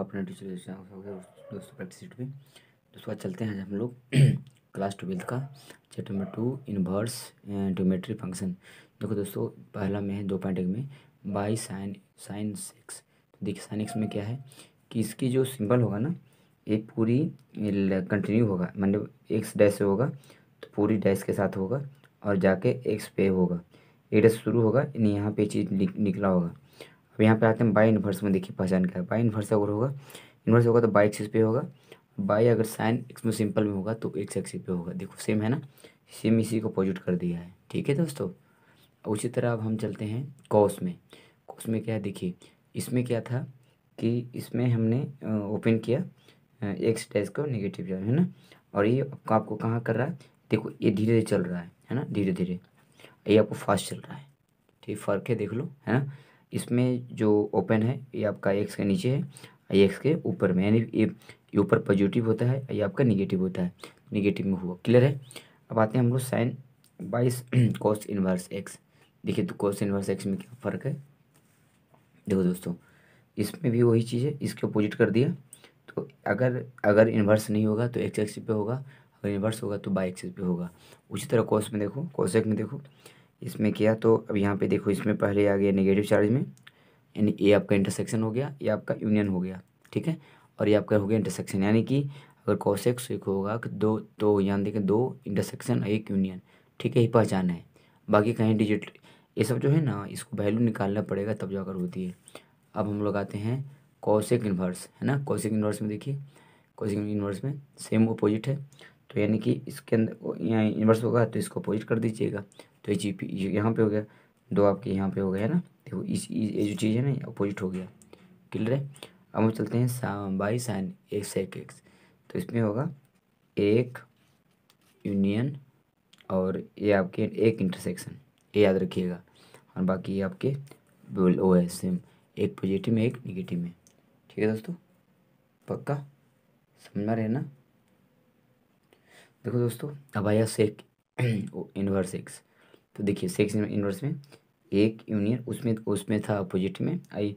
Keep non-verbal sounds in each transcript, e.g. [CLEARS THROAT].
आपका अपना टीचर दोस्तों प्रैक्टिस शीट पे दोस्तों चलते हैं हम लोग [CLEARS THROAT] क्लास ट्वेल्थ का chapter number two inverse trigonometry function देखो दोस्तों पहला में है दो पॉइंट एक में बाई साइन साइन सिक्स तो देखिए साइन एक्स में क्या है कि इसकी जो सिंबल होगा ना ये पूरी कंटिन्यू होगा मतलब एक्स डैश होगा तो पूरी डैश के साथ होगा और जाके एक्स पे होगा ये डैश शुरू होगा यानी यहाँ पे चीज़ निकला होगा अब यहाँ पे आते हैं बाई इन्वर्स में देखिए पहचान क्या है बाई इन्वर्स अगर होगा इन्वर्स होगा तो बाई एक्सिस पे होगा बाई अगर साइन इसमें सिंपल में होगा तो एक्स एक्सिस पे होगा देखो सेम है ना सेम इसी को अपोजिट कर दिया है ठीक है दोस्तों उसी तरह अब हम चलते हैं कॉस में कॉस में क्या है देखिए इसमें क्या था कि इसमें हमने ओपन किया एक्स डैश को नेगेटिव है ना और ये आपको आपको कहाँ कर रहा है देखो ये धीरे धीरे चल रहा है है ना धीरे धीरे ये आपको फास्ट चल रहा है ठीक फर्क है देख लो है ना इसमें जो ओपन है ये आपका एक्स के नीचे है ये एक्स के ऊपर में यानी ये ऊपर पॉजिटिव होता है ये आपका निगेटिव होता है निगेटिव में हुआ क्लियर है अब आते हैं हम लोग साइन बाईस कोस इन्वर्स एक्स देखिए तो कोस इन्वर्स एक्स में क्या फ़र्क है देखो दोस्तों इसमें भी वही चीज़ है इसके अपोजिट कर दिया तो अगर अगर इन्वर्स नहीं होगा तो एक्स एक्स पे होगा अगर इन्वर्स होगा तो बाई एक्स पे होगा उसी तरह कोस में देखो कॉस एक्स में देखो इसमें किया तो अब यहाँ पे देखो इसमें पहले आ गया नेगेटिव चार्ज में यानी ये आपका इंटरसेक्शन हो गया ये आपका यूनियन हो गया ठीक है और ये आपका हो गया इंटरसेक्शन यानी कि अगर कॉशेक्स एक होगा कि तो दो तो यहाँ देखें दो इंटरसेक्शन एक यूनियन ठीक है ये पहचान है बाकी कहीं डिजिट ये सब जो है ना इसको वैल्यू निकालना पड़ेगा तब जाकर होती है अब हम लोग आते हैं कौशिक इन्वर्स है ना कौशिक इन्वर्स में देखिए कौशिक इन्वर्स में सेम अपोजिट है तो यानी कि इसके अंदर यहाँ इन्वर्स होगा तो इसको अपोजिट कर दीजिएगा तो ये चीज यहाँ पे हो गया दो आपके यहाँ पे हो गया है ना देखो इस ये जो चीज़ है ना अपोजिट हो गया क्लियर है अब हम चलते हैं बाई साइन एक्स एक एक्स तो इसमें होगा एक यूनियन और ये आपके एक इंटरसेक्शन ये याद रखिएगा और बाकी ये आपके ओ है सेम एक पॉजिटिव में एक निगेटिव में ठीक है दोस्तों पक्का समझ रहे ना देखो दोस्तों अब आया सेक इनवर्स एक्स तो देखिए सेक्स इनवर्स में एक यूनियन उसमें उसमें था अपोजिट में आई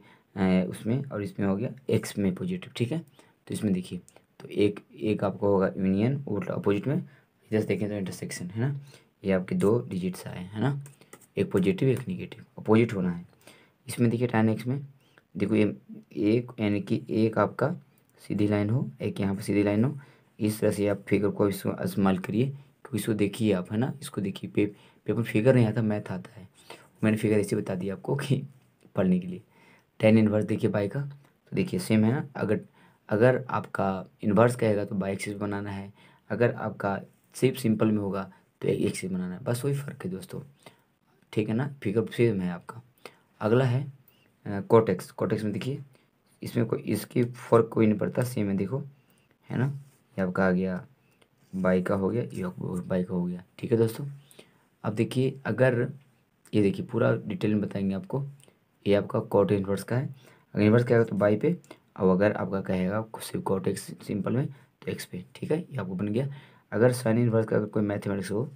उसमें और इसमें हो गया एक्स में पॉजिटिव ठीक है तो इसमें देखिए तो एक एक आपको होगा यूनियन और अपोजिट में इधर देखें तो इंटरसेक्शन है ना ये आपके दो डिजिट्स आए हैं ना एक पॉजिटिव एक निगेटिव अपोजिट होना है इसमें देखिए टेन एक्स में देखो ये एक यानी कि एक आपका सीधी लाइन हो एक यहाँ पर सीधी लाइन हो इस तरह से आप फिगर को इसको इस्तेमाल करिए इसको देखिए आप है ना इसको देखिए पे पेपर फिगर नहीं आता मैथ आता है मैंने फिगर ऐसे बता दिया आपको कि पढ़ने के लिए टेन इन्वर्स देखिए बाई का तो देखिए सेम है ना अगर अगर आपका इन्वर्स कहेगा तो बाई एक्सिस बनाना है अगर आपका सिर्फ सिंपल में होगा तो एक एक्सिस बनाना है बस वही फ़र्क है दोस्तों ठीक है ना फिगर सेम है आपका अगला है कोटेक्स कोटेक्स में देखिए इसमें कोई इसकी फर्क कोई नहीं पड़ता सेम है देखो है ना ये आपका आ गया बाई का हो गया यॉक बाई का हो गया ठीक है दोस्तों अब देखिए अगर ये देखिए पूरा डिटेल में बताएंगे आपको ये आपका कॉट इन्वर्स का है अगर इन्वर्स कहेगा तो बाई पे और अगर आपका कहेगा सिर्फ कॉट एक्स सिंपल में तो एक्स पे ठीक है ये आपको बन गया अगर साइन इन्वर्स का अगर कोई मैथमेटिक्स हो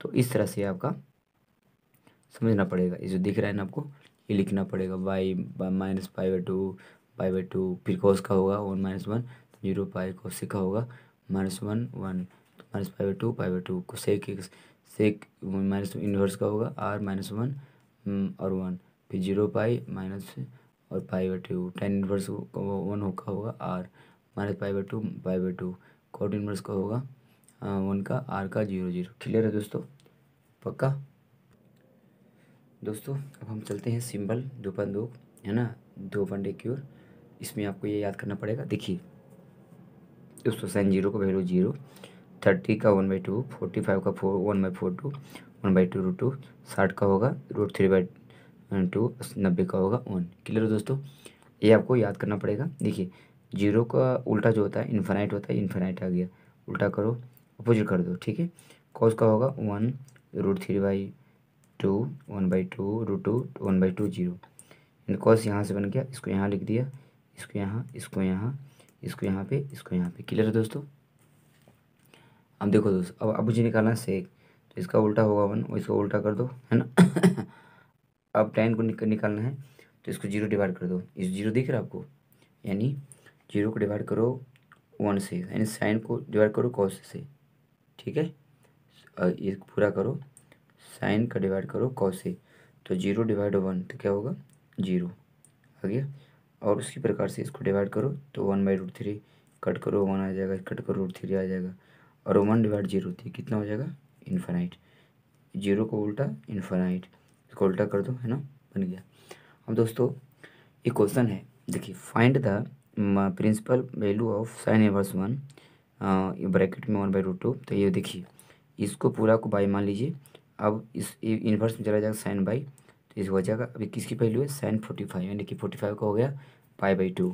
तो इस तरह से आपका समझना पड़ेगा ये जो दिख रहा है ना आपको ये लिखना पड़ेगा by minus five by two by by two फिर कॉस का होगा one minus one zero pi cos का होगा माइनस वन वन तो minus five by two five by two को सेक सेक माइनस इन्वर्स का होगा आर माइनस वन mm, और वन फिर जीरो पाई माइनस और pi by two tan inverse one का होगा R minus pi by two pi by two coat inverse का होगा वन का आर का जीरो जीरो क्लियर है दोस्तों पक्का दोस्तों अब हम चलते हैं सिंबल पॉइंट दो है ना दो पंडे की ओर इसमें आपको ये याद करना पड़ेगा देखिए उस साइन जीरो का वैल्यू जीरो थर्टी का one by two forty five का four one by four two one by two root two साठ का होगा रूट थ्री बाई टू नब्बे का होगा वन क्लियर हो दोस्तों ये आपको याद करना पड़ेगा देखिए जीरो का उल्टा जो होता है इन्फानाइट होता है इन्फानाइट आ गया उल्टा करो अपोजिट कर दो ठीक है कॉस का होगा one root three by two one by two root two one by two zero cos यहाँ से बन गया इसको यहाँ लिख दिया इसको यहाँ इसको यहाँ इसको यहाँ पे इसको यहाँ पे क्लियर है दोस्तों अब देखो दोस्तों अब अब मुझे निकालना है सेक तो इसका उल्टा होगा वन और इसको उल्टा कर दो है ना [COUGHS] अब टेन को निक, निकालना है तो इसको जीरो डिवाइड कर दो इस जीरो दिख रहा है आपको यानी जीरो को डिवाइड करो वन से यानी साइन को डिवाइड करो कॉस से ठीक है और ये पूरा करो साइन का डिवाइड करो कॉस से तो जीरो डिवाइड वन तो क्या होगा जीरो आ गया और उसी प्रकार से इसको डिवाइड करो तो one by root three cut करो वन आ जाएगा कट करो रूट थ्री आ जाएगा और वन डिवाइड जीरो थी कितना हो जाएगा इन्फाइट जीरो को उल्टा इन्फाइट इसको उल्टा कर दो है ना बन गया अब दोस्तों ये क्वेश्चन है देखिए find the principal value of sine inverse one bracket में वन बाई रूट टू तो ये देखिए इसको पूरा को बाई मान लीजिए अब इस इन्वर्स में चला जाएगा साइन बाई तो वजह का अभी किसकी पहलू वैल्यू है साइन फोर्टी फाइव यानी कि फोर्टी फाइव का हो गया पाई बाई टू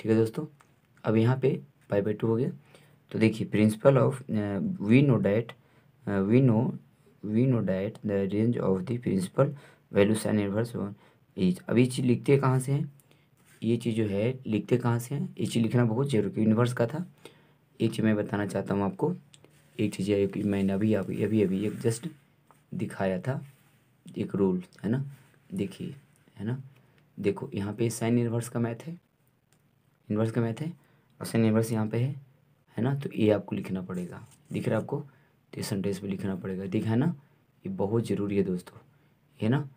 ठीक है दोस्तों अब यहाँ पे पाई बाई टू हो गया तो देखिए principal of we know that we know we know that the range of the principal value sine inverse one एच अब ये चीज़ लिखते कहाँ से हैं ये चीज़ जो है लिखते कहाँ से हैं ये चीज़ लिखना बहुत जरूरी यूनिवर्स का था एक चीज़ मैं बताना चाहता हूँ आपको एक चीज़ मैंने अभी अभी अभी अभी एक जस्ट दिखाया था एक रूल है ना देखिए है ना देखो यहाँ पे साइन इन्वर्स का मैथ है इन्वर्स का मैथ है और साइन इन्वर्स यहाँ पे है है ना तो ये आपको लिखना पड़ेगा दिख रहा है आपको तो ये सेंटेंस में लिखना पड़ेगा दिख है ना ये बहुत ज़रूरी है दोस्तों है ना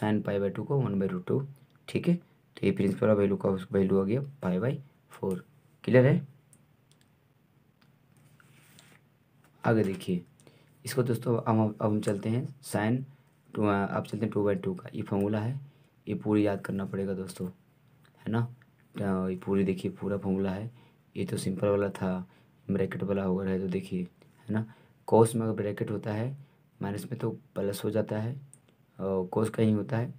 साइन पाई बाई टू को वन बाई रूट टू ठीक है तो ये प्रिंसिपल वैल्यू का वैल्यू आ गया पाई बाई फोर क्लियर है आगे देखिए इसको दोस्तों अब हम अब हम चलते हैं साइन टू तो आप चलते हैं टू बाई टू का ये फॉर्मूला है ये पूरी याद करना पड़ेगा दोस्तों है ना तो ये पूरी देखिए पूरा फॉर्मूला है ये तो सिंपल वाला था ब्रैकेट वाला हो गया है तो देखिए है ना कोस में अगर ब्रैकेट होता है माइनस में तो प्लस हो जाता है और कोस का ही होता है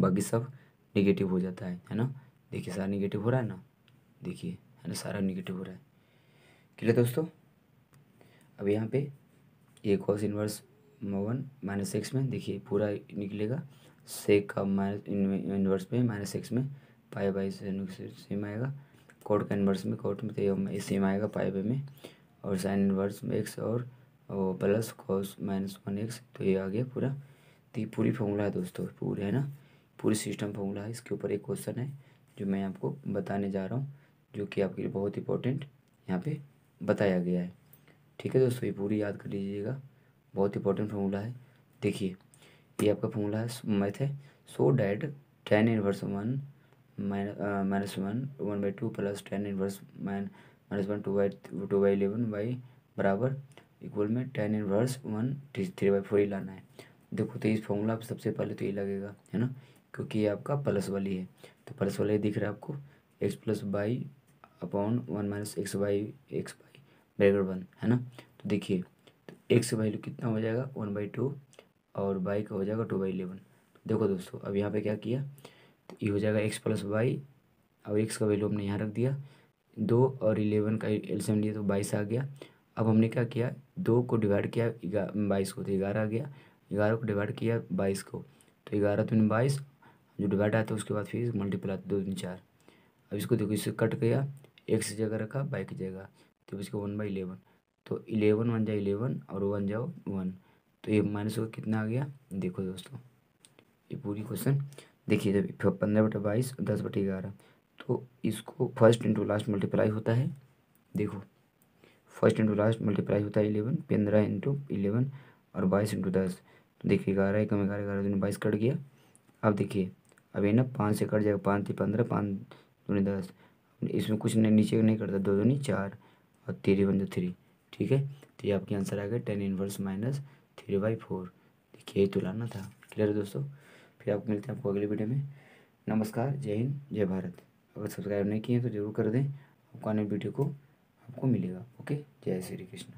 बाकी सब निगेटिव हो जाता है है ना देखिए सारा निगेटिव हो रहा है ना देखिए है ना सारा निगेटिव हो रहा है क्लियर दोस्तों अब यहाँ पे ये cos inverse one minus x में देखिए पूरा निकलेगा सेक का माइनस इन्वर्स में माइनस एक्स में पाई बाई सेम आएगा कोर्ट का इन्वर्स में कोर्ट में तो सेम आएगा पाई बाई में और साइन इन्वर्स में एक्स और plus cos minus one x तो ये आ गया पूरा तो ये पूरी फॉर्मूला है दोस्तों पूरे है ना पूरी सिस्टम फॉर्मूला है इसके ऊपर एक क्वेश्चन है जो मैं आपको बताने जा रहा हूँ जो कि आपके लिए बहुत इंपॉर्टेंट यहाँ पर बताया गया है ठीक है दोस्तों ये पूरी याद कर लीजिएगा बहुत इंपॉर्टेंट फॉर्मूला है देखिए ये आपका फॉर्मूला है मैथ है so that tan inverse one minus one one by two plus tan inverse mine minus one two by two by eleven by बराबर इक्वल में tan inverse one three by four ही लाना है देखो तो इस फॉर्मूला आप सबसे पहले तो ये लगेगा है ना क्योंकि ये आपका प्लस वाली है तो प्लस वाला दिख रहा है आपको x plus by upon one minus x by x by बराबर वन है ना तो देखिए एक्स का वैल्यू कितना हो जाएगा वन बाई टू और बाई का हो जाएगा टू बाई इलेवन देखो दोस्तों अब यहाँ पे क्या किया तो ये हो जाएगा एक्स प्लस वाई अब एक्स का वैल्यू हमने यहाँ रख दिया दो और इलेवन का एल्सियम लिया तो बाईस आ गया अब हमने क्या किया दो को डिवाइड किया बाईस को तो ग्यारह आ गया ग्यारह को डिवाइड किया बाईस को तो ग्यारह तीन तो बाईस जो डिवाइड आता है उसके बाद फिर मल्टीप्लाई दो तीन चार अब इसको देखो इससे कट गया एक से जगह रखा बाई की जगह तो इसको वन बाई इलेवन तो इलेवन वन जाओ इलेवन और वन जाओ वन तो ये माइनस होकर कितना आ गया देखो दोस्तों ये पूरी क्वेश्चन देखिए जब पंद्रह बटे बाईस और दस बटे ग्यारह तो इसको फर्स्ट इंटू लास्ट मल्टीप्लाई होता है देखो फर्स्ट इंटू लास्ट मल्टीप्लाई होता है इलेवन पंद्रह इंटू इलेवन और बाईस इंटू दस तो देखिए ग्यारह एक ग्यारह ग्यारह दूनी बाईस कट गया अब देखिए अब ये ना पाँच से कट जाएगा पाँच थी पंद्रह पाँच दूनी दस इसमें कुछ नहीं नीचे नहीं करता दो नहीं चार और तेरह वन जो थ्री ठीक है तो ये आपके आंसर आ गया tan inverse minus three by four देखिए यही तो लाना था क्लियर है दोस्तों फिर आपको मिलते हैं आपको अगले वीडियो में नमस्कार जय हिंद जय भारत अगर सब्सक्राइब नहीं किए तो जरूर कर दें आपको आने वीडियो को आपको मिलेगा ओके जय श्री कृष्ण